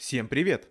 Всем привет!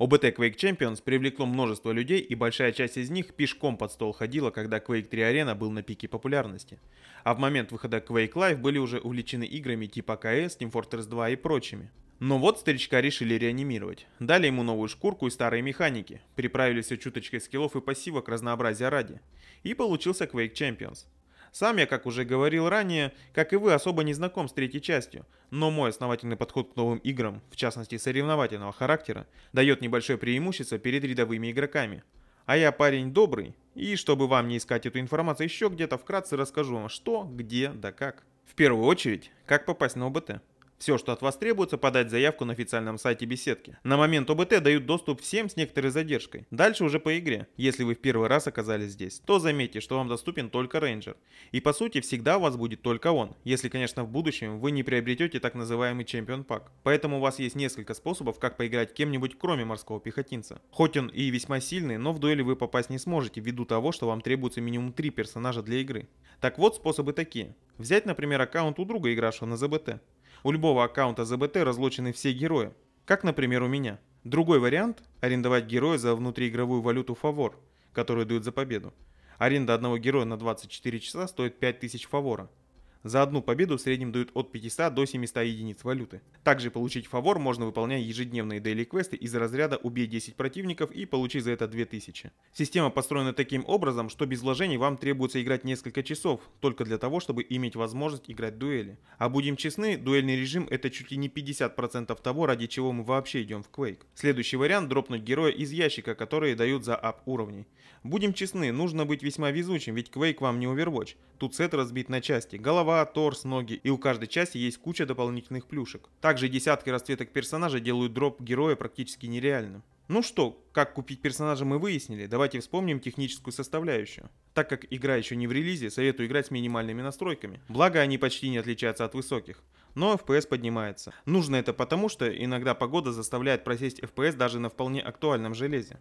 ОБТ Quake Champions привлекло множество людей, и большая часть из них пешком под стол ходила, когда Quake 3 Arena был на пике популярности. А в момент выхода Quake Live были уже увлечены играми типа КС, Team Fortress 2 и прочими. Но вот старичка решили реанимировать. Дали ему новую шкурку и старые механики, приправили все чуточкой скиллов и пассивок разнообразия ради. И получился Quake Champions. Сам я, как уже говорил ранее, как и вы, особо не знаком с третьей частью, но мой основательный подход к новым играм, в частности соревновательного характера, дает небольшое преимущество перед рядовыми игроками. А я парень добрый, и чтобы вам не искать эту информацию еще где-то, вкратце расскажу вам что, где да как. В первую очередь, как попасть на ОБТ. Все, что от вас требуется, подать заявку на официальном сайте беседки. На момент ОБТ дают доступ всем с некоторой задержкой. Дальше уже по игре. Если вы в первый раз оказались здесь, то заметьте, что вам доступен только рейнджер. И по сути всегда у вас будет только он, если конечно в будущем вы не приобретете так называемый чемпион пак. Поэтому у вас есть несколько способов, как поиграть кем-нибудь кроме морского пехотинца. Хоть он и весьма сильный, но в дуэли вы попасть не сможете ввиду того, что вам требуется минимум 3 персонажа для игры. Так вот способы такие. Взять, например, аккаунт у друга, игравшего на ЗБТ. У любого аккаунта ZBT разлочены все герои, как, например, у меня. Другой вариант – арендовать героя за внутриигровую валюту «Фавор», которую дают за победу. Аренда одного героя на 24 часа стоит 5000 фавора – за одну победу в среднем дают от 500 до 700 единиц валюты. Также получить фавор можно выполняя ежедневные дейли квесты из разряда «Убей 10 противников» и «Получи за это 2000». Система построена таким образом, что без вложений вам требуется играть несколько часов, только для того, чтобы иметь возможность играть дуэли. А будем честны, дуэльный режим это чуть ли не 50% того, ради чего мы вообще идем в Quake. Следующий вариант – дропнуть героя из ящика, которые дают за ап уровней. Будем честны, нужно быть весьма везучим, ведь Quake вам не Overwatch. Тут сет разбит на части, голова голова, торс, ноги, и у каждой части есть куча дополнительных плюшек. Также десятки расцветок персонажа делают дроп героя практически нереальным. Ну что, как купить персонажа мы выяснили, давайте вспомним техническую составляющую. Так как игра еще не в релизе, советую играть с минимальными настройками. Благо они почти не отличаются от высоких. Но FPS поднимается. Нужно это потому, что иногда погода заставляет просесть FPS даже на вполне актуальном железе.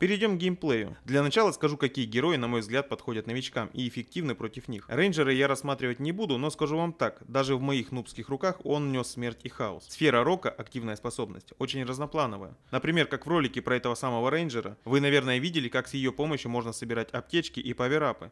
Перейдем к геймплею. Для начала скажу, какие герои, на мой взгляд, подходят новичкам и эффективны против них. Рейнджеры я рассматривать не буду, но скажу вам так, даже в моих нубских руках он нес смерть и хаос. Сфера рока, активная способность, очень разноплановая. Например, как в ролике про этого самого рейнджера, вы, наверное, видели, как с ее помощью можно собирать аптечки и поверапы.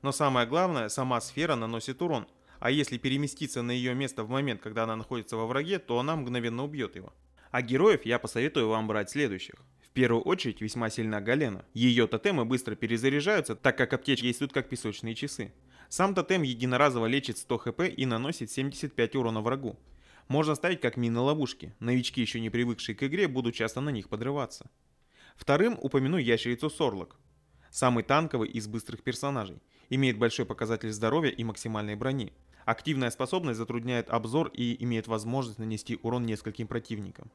Но самое главное, сама сфера наносит урон, а если переместиться на ее место в момент, когда она находится во враге, то она мгновенно убьет его. А героев я посоветую вам брать следующих. В первую очередь весьма сильна Галена. Ее тотемы быстро перезаряжаются, так как аптечки действуют как песочные часы. Сам тотем единоразово лечит 100 хп и наносит 75 урона врагу. Можно ставить как мины ловушки, новички, еще не привыкшие к игре, будут часто на них подрываться. Вторым упомяну ящерицу Сорлок. Самый танковый из быстрых персонажей. Имеет большой показатель здоровья и максимальной брони. Активная способность затрудняет обзор и имеет возможность нанести урон нескольким противникам.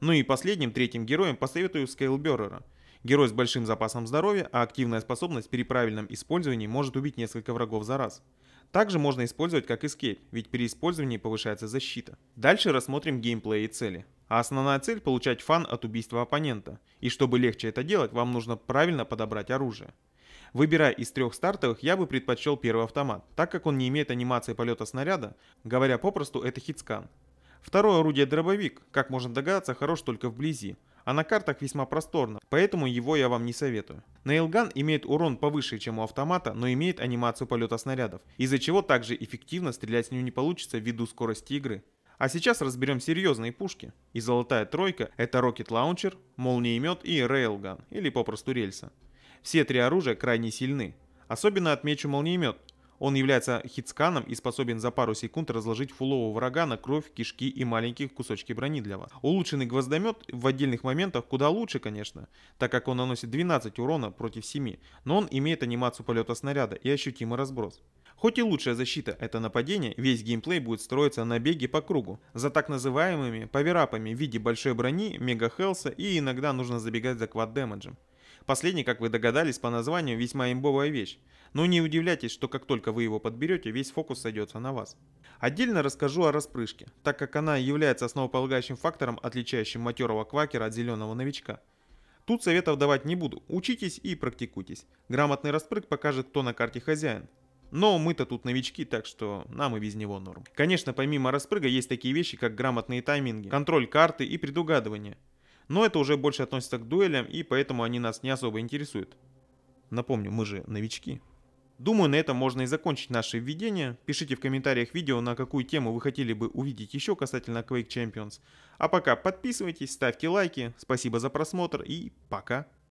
Ну и последним, третьим героем посоветую Скейлберрера. Герой с большим запасом здоровья, а активная способность при правильном использовании может убить несколько врагов за раз. Также можно использовать как эскейп, ведь при использовании повышается защита. Дальше рассмотрим геймплей и цели. А основная цель – получать фан от убийства оппонента. И чтобы легче это делать, вам нужно правильно подобрать оружие. Выбирая из трех стартовых, я бы предпочел первый автомат, так как он не имеет анимации полета снаряда, говоря попросту, это хитскан. Второе орудие дробовик, как можно догадаться, хорош только вблизи, а на картах весьма просторно, поэтому его я вам не советую. Нейлган имеет урон повыше, чем у автомата, но имеет анимацию полета снарядов, из-за чего также эффективно стрелять с нее не получится ввиду скорости игры. А сейчас разберем серьезные пушки. И золотая тройка это Rocket Launcher, Молниемет и Railgun, или попросту рельса. Все три оружия крайне сильны. Особенно отмечу молниемет, он является хитсканом и способен за пару секунд разложить фулового врага на кровь, кишки и маленькие кусочки брони для вас. Улучшенный гвоздомет в отдельных моментах куда лучше, конечно, так как он наносит 12 урона против 7, но он имеет анимацию полета снаряда и ощутимый разброс. Хоть и лучшая защита это нападение, весь геймплей будет строиться на беге по кругу, за так называемыми поверапами в виде большой брони, мега хелса и иногда нужно забегать за квад демеджем. Последний, как вы догадались по названию, весьма имбовая вещь. Но не удивляйтесь, что как только вы его подберете, весь фокус сойдется на вас. Отдельно расскажу о распрыжке, так как она является основополагающим фактором, отличающим матерого квакера от зеленого новичка. Тут советов давать не буду, учитесь и практикуйтесь. Грамотный распрыг покажет, кто на карте хозяин. Но мы-то тут новички, так что нам и без него норм. Конечно, помимо распрыга есть такие вещи, как грамотные тайминги, контроль карты и предугадывание. Но это уже больше относится к дуэлям, и поэтому они нас не особо интересуют. Напомню, мы же новички. Думаю, на этом можно и закончить наше введение. Пишите в комментариях видео, на какую тему вы хотели бы увидеть еще касательно Quake Champions. А пока подписывайтесь, ставьте лайки, спасибо за просмотр и пока!